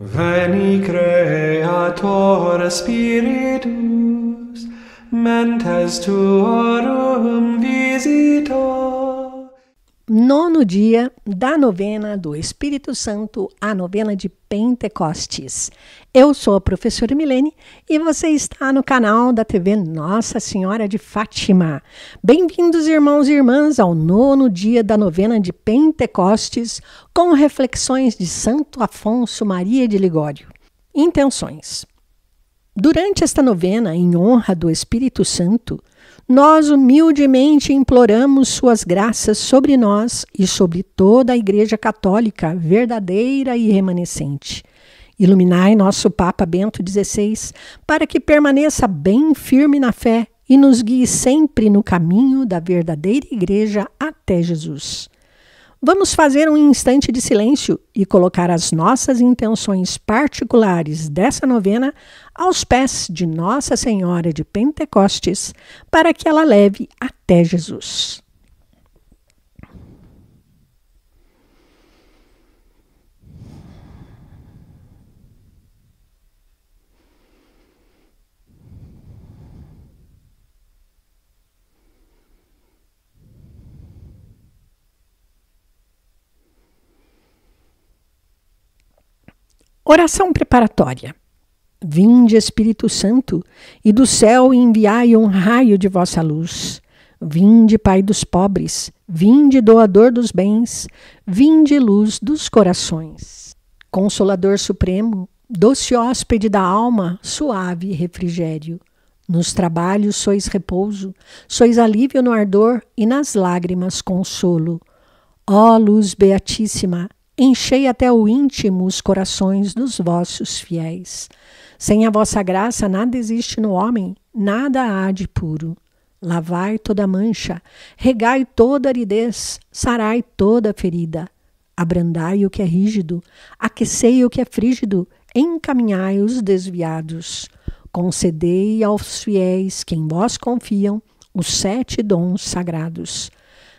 Veni Creator Spiritus, mentes tuorum visitor, nono dia da novena do Espírito Santo, a novena de Pentecostes. Eu sou a professora Milene e você está no canal da TV Nossa Senhora de Fátima. Bem-vindos, irmãos e irmãs, ao nono dia da novena de Pentecostes, com reflexões de Santo Afonso Maria de Ligório. Intenções. Durante esta novena, em honra do Espírito Santo, nós humildemente imploramos Suas graças sobre nós e sobre toda a Igreja Católica verdadeira e remanescente. Iluminai nosso Papa Bento XVI para que permaneça bem firme na fé e nos guie sempre no caminho da verdadeira Igreja até Jesus. Vamos fazer um instante de silêncio e colocar as nossas intenções particulares dessa novena aos pés de Nossa Senhora de Pentecostes, para que ela leve até Jesus. Oração preparatória. Vinde, Espírito Santo, e do céu enviai um raio de vossa luz. Vinde, Pai dos pobres, vinde, doador dos bens, vinde, luz dos corações. Consolador Supremo, doce hóspede da alma, suave refrigério. Nos trabalhos sois repouso, sois alívio no ardor e nas lágrimas consolo. Ó luz beatíssima, Enchei até o íntimo os corações dos vossos fiéis. Sem a vossa graça nada existe no homem, nada há de puro. Lavai toda mancha, regai toda aridez, sarai toda ferida. Abrandai o que é rígido, aquecei o que é frígido, encaminhai os desviados. Concedei aos fiéis que em vós confiam os sete dons sagrados.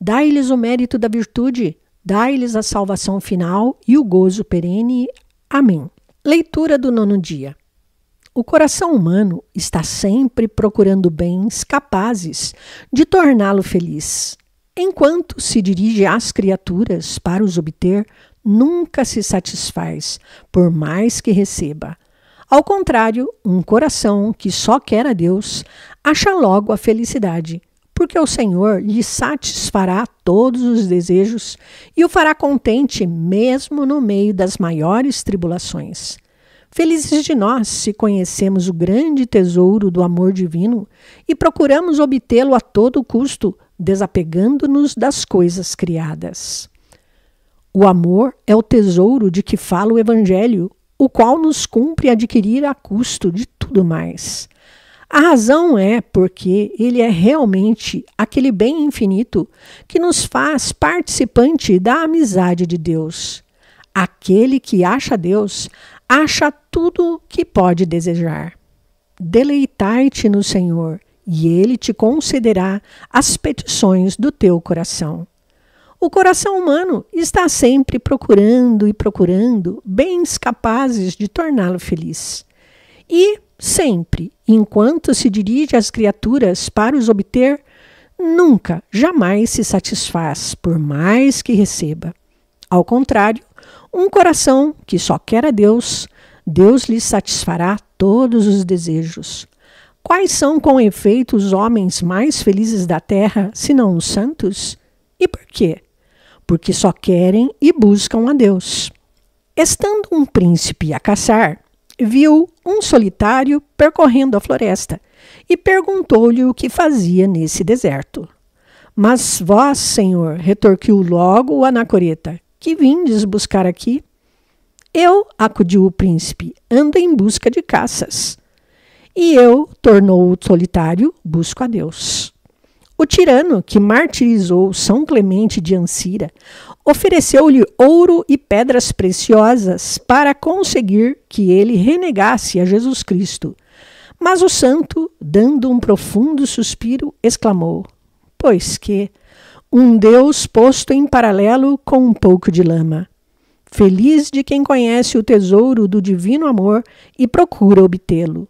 Dai-lhes o mérito da virtude, Dai-lhes a salvação final e o gozo perene. Amém. Leitura do nono dia. O coração humano está sempre procurando bens capazes de torná-lo feliz. Enquanto se dirige às criaturas para os obter, nunca se satisfaz, por mais que receba. Ao contrário, um coração que só quer a Deus acha logo a felicidade porque o Senhor lhe satisfará todos os desejos e o fará contente, mesmo no meio das maiores tribulações. Felizes de nós se conhecemos o grande tesouro do amor divino e procuramos obtê-lo a todo custo, desapegando-nos das coisas criadas. O amor é o tesouro de que fala o Evangelho, o qual nos cumpre adquirir a custo de tudo mais. A razão é porque ele é realmente aquele bem infinito que nos faz participante da amizade de Deus. Aquele que acha Deus, acha tudo que pode desejar. Deleitai-te no Senhor, e ele te concederá as petições do teu coração. O coração humano está sempre procurando e procurando bens capazes de torná-lo feliz. E sempre, enquanto se dirige às criaturas para os obter, nunca, jamais se satisfaz, por mais que receba. Ao contrário, um coração que só quer a Deus, Deus lhe satisfará todos os desejos. Quais são, com efeito, os homens mais felizes da terra, senão os santos? E por quê? Porque só querem e buscam a Deus. Estando um príncipe a caçar, viu um solitário percorrendo a floresta e perguntou-lhe o que fazia nesse deserto. Mas vós, Senhor, retorquiu logo o anacoreta, que vindes buscar aqui? Eu, acudiu o príncipe, ando em busca de caças. E eu, tornou o solitário, busco a Deus. O tirano que martirizou São Clemente de Ancira ofereceu-lhe ouro e pedras preciosas para conseguir que ele renegasse a Jesus Cristo. Mas o santo, dando um profundo suspiro, exclamou: Pois que um Deus posto em paralelo com um pouco de lama. Feliz de quem conhece o tesouro do divino amor e procura obtê-lo.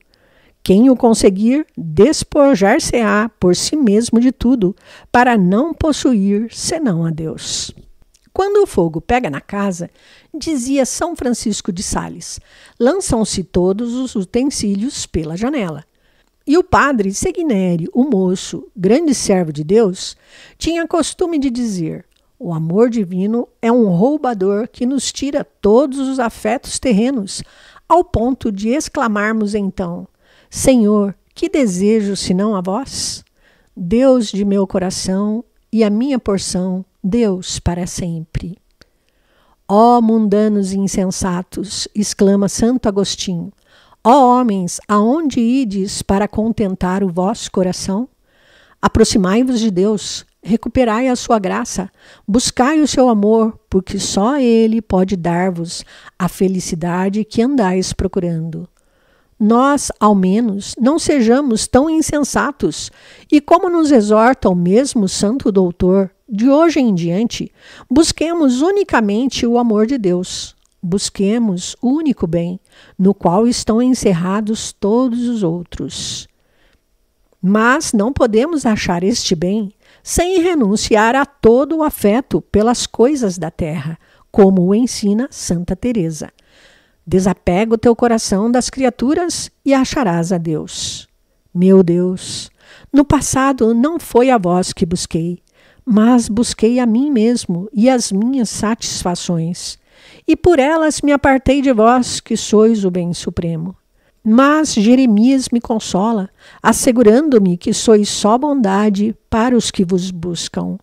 Quem o conseguir, despojar-se-á por si mesmo de tudo, para não possuir senão a Deus. Quando o fogo pega na casa, dizia São Francisco de Sales, lançam-se todos os utensílios pela janela. E o padre Seguineri, o moço, grande servo de Deus, tinha costume de dizer: o amor divino é um roubador que nos tira todos os afetos terrenos, ao ponto de exclamarmos então: Senhor, que desejo senão a vós? Deus de meu coração e a minha porção Deus para sempre. Ó oh, mundanos insensatos, exclama Santo Agostinho, ó oh, homens, aonde ides para contentar o vosso coração? Aproximai-vos de Deus, recuperai a sua graça, buscai o seu amor, porque só ele pode dar-vos a felicidade que andais procurando. Nós, ao menos, não sejamos tão insensatos, e como nos exorta o mesmo santo doutor, de hoje em diante, busquemos unicamente o amor de Deus. Busquemos o único bem, no qual estão encerrados todos os outros. Mas não podemos achar este bem sem renunciar a todo o afeto pelas coisas da terra, como o ensina Santa Teresa. Desapega o teu coração das criaturas e acharás a Deus. Meu Deus, no passado não foi a vós que busquei, mas busquei a mim mesmo e as minhas satisfações, e por elas me apartei de vós, que sois o bem supremo. Mas Jeremias me consola, assegurando-me que sois só bondade para os que vos buscam.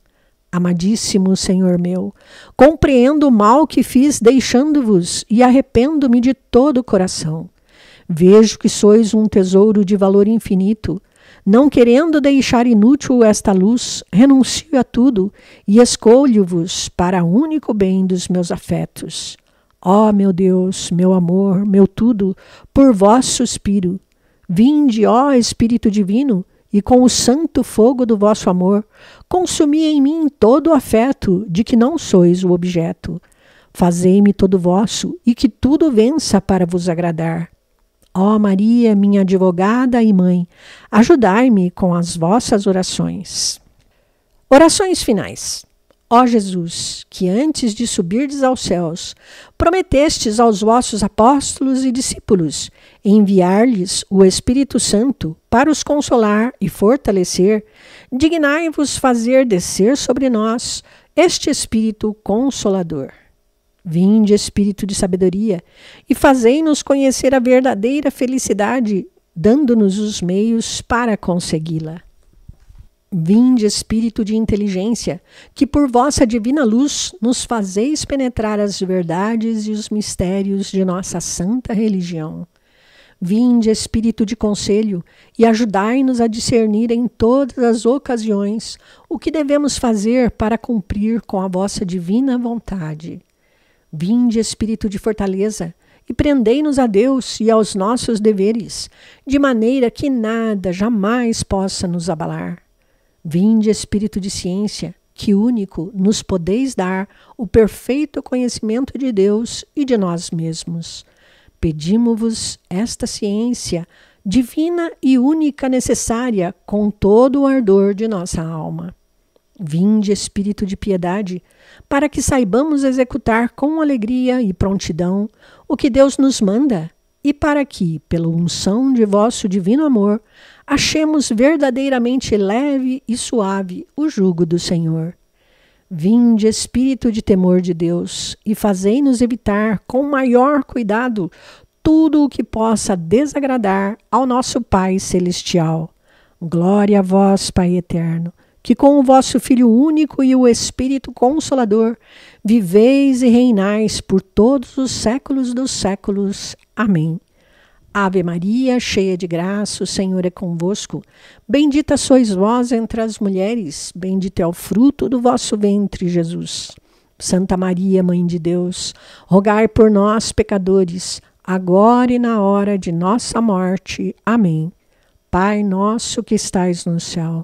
Amadíssimo Senhor meu, compreendo o mal que fiz deixando-vos e arrependo-me de todo o coração. Vejo que sois um tesouro de valor infinito não querendo deixar inútil esta luz, renuncio a tudo e escolho-vos para o único bem dos meus afetos. Ó oh, meu Deus, meu amor, meu tudo, por vós suspiro. Vinde, ó oh Espírito Divino, e com o santo fogo do vosso amor, consumi em mim todo o afeto de que não sois o objeto. Fazei-me todo vosso e que tudo vença para vos agradar. Ó Maria, minha advogada e mãe, ajudai-me com as vossas orações. Orações finais. Ó Jesus, que antes de subirdes aos céus, prometestes aos vossos apóstolos e discípulos enviar-lhes o Espírito Santo para os consolar e fortalecer, dignai-vos fazer descer sobre nós este Espírito Consolador. Vinde, espírito de sabedoria, e fazei-nos conhecer a verdadeira felicidade, dando-nos os meios para consegui-la. Vinde, espírito de inteligência, que por vossa divina luz nos fazeis penetrar as verdades e os mistérios de nossa santa religião. Vinde, espírito de conselho, e ajudai-nos a discernir em todas as ocasiões o que devemos fazer para cumprir com a vossa divina vontade. Vinde, espírito de fortaleza, e prendei-nos a Deus e aos nossos deveres, de maneira que nada jamais possa nos abalar. Vinde, espírito de ciência, que único nos podeis dar o perfeito conhecimento de Deus e de nós mesmos. Pedimos-vos esta ciência divina e única necessária com todo o ardor de nossa alma. Vinde, espírito de piedade, para que saibamos executar com alegria e prontidão o que Deus nos manda, e para que, pela unção de vosso divino amor, achemos verdadeiramente leve e suave o jugo do Senhor. Vinde, espírito de temor de Deus, e fazei-nos evitar com maior cuidado tudo o que possa desagradar ao nosso Pai Celestial. Glória a vós, Pai eterno que com o vosso Filho único e o Espírito Consolador viveis e reinais por todos os séculos dos séculos. Amém. Ave Maria, cheia de graça, o Senhor é convosco. Bendita sois vós entre as mulheres, bendito é o fruto do vosso ventre, Jesus. Santa Maria, Mãe de Deus, rogai por nós, pecadores, agora e na hora de nossa morte. Amém. Pai nosso que estais no céu,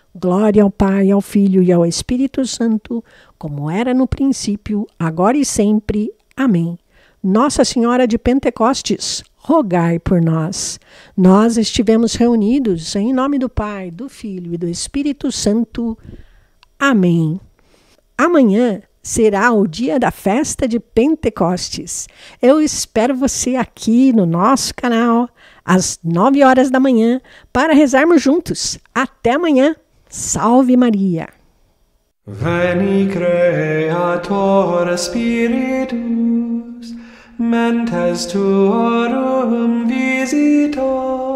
Glória ao Pai, ao Filho e ao Espírito Santo, como era no princípio, agora e sempre. Amém. Nossa Senhora de Pentecostes, rogai por nós. Nós estivemos reunidos em nome do Pai, do Filho e do Espírito Santo. Amém. Amanhã será o dia da festa de Pentecostes. Eu espero você aqui no nosso canal às nove horas da manhã para rezarmos juntos. Até amanhã! Salve Maria! Veni Creator Spiritus, mentes tuorum visitor,